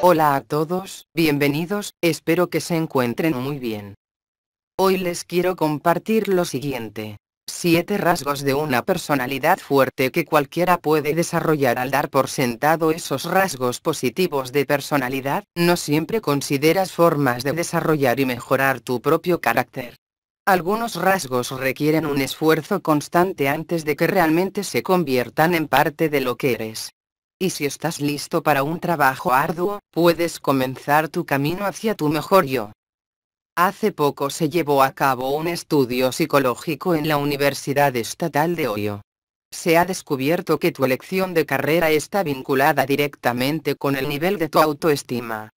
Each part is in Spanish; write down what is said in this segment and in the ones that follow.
Hola a todos, bienvenidos, espero que se encuentren muy bien. Hoy les quiero compartir lo siguiente. 7 rasgos de una personalidad fuerte que cualquiera puede desarrollar al dar por sentado esos rasgos positivos de personalidad, no siempre consideras formas de desarrollar y mejorar tu propio carácter. Algunos rasgos requieren un esfuerzo constante antes de que realmente se conviertan en parte de lo que eres y si estás listo para un trabajo arduo, puedes comenzar tu camino hacia tu mejor yo. Hace poco se llevó a cabo un estudio psicológico en la Universidad Estatal de Ohio. Se ha descubierto que tu elección de carrera está vinculada directamente con el nivel de tu autoestima.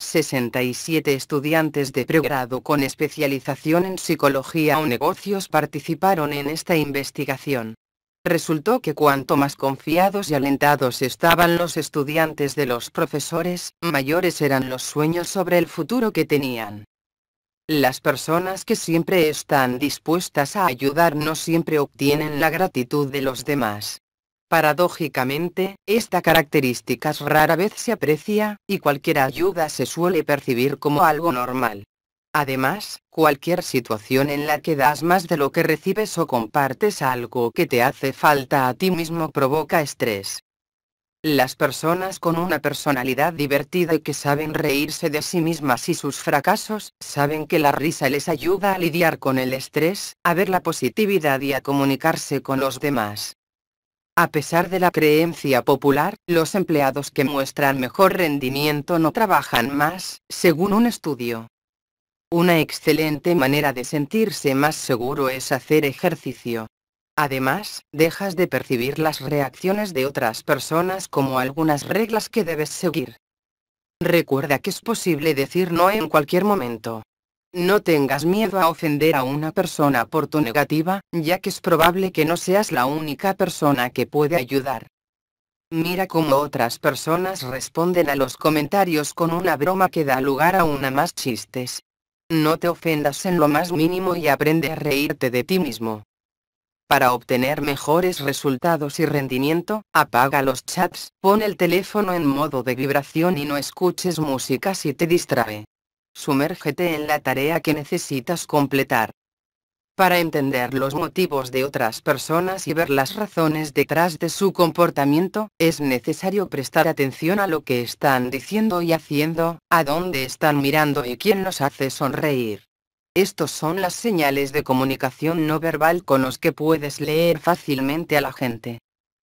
67 estudiantes de pregrado con especialización en psicología o negocios participaron en esta investigación. Resultó que cuanto más confiados y alentados estaban los estudiantes de los profesores, mayores eran los sueños sobre el futuro que tenían. Las personas que siempre están dispuestas a ayudar no siempre obtienen la gratitud de los demás. Paradójicamente, esta característica rara vez se aprecia, y cualquier ayuda se suele percibir como algo normal. Además, cualquier situación en la que das más de lo que recibes o compartes algo que te hace falta a ti mismo provoca estrés. Las personas con una personalidad divertida y que saben reírse de sí mismas y sus fracasos, saben que la risa les ayuda a lidiar con el estrés, a ver la positividad y a comunicarse con los demás. A pesar de la creencia popular, los empleados que muestran mejor rendimiento no trabajan más, según un estudio. Una excelente manera de sentirse más seguro es hacer ejercicio. Además, dejas de percibir las reacciones de otras personas como algunas reglas que debes seguir. Recuerda que es posible decir no en cualquier momento. No tengas miedo a ofender a una persona por tu negativa, ya que es probable que no seas la única persona que puede ayudar. Mira cómo otras personas responden a los comentarios con una broma que da lugar a una más chistes. No te ofendas en lo más mínimo y aprende a reírte de ti mismo. Para obtener mejores resultados y rendimiento, apaga los chats, pon el teléfono en modo de vibración y no escuches música si te distrae. Sumérgete en la tarea que necesitas completar para entender los motivos de otras personas y ver las razones detrás de su comportamiento, es necesario prestar atención a lo que están diciendo y haciendo, a dónde están mirando y quién nos hace sonreír. Estos son las señales de comunicación no verbal con los que puedes leer fácilmente a la gente.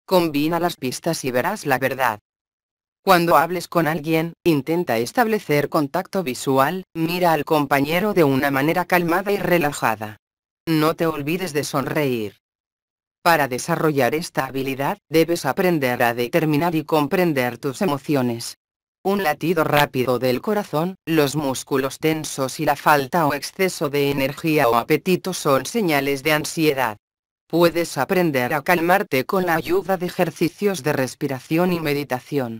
Combina las pistas y verás la verdad. Cuando hables con alguien, intenta establecer contacto visual, mira al compañero de una manera calmada y relajada. No te olvides de sonreír. Para desarrollar esta habilidad, debes aprender a determinar y comprender tus emociones. Un latido rápido del corazón, los músculos tensos y la falta o exceso de energía o apetito son señales de ansiedad. Puedes aprender a calmarte con la ayuda de ejercicios de respiración y meditación.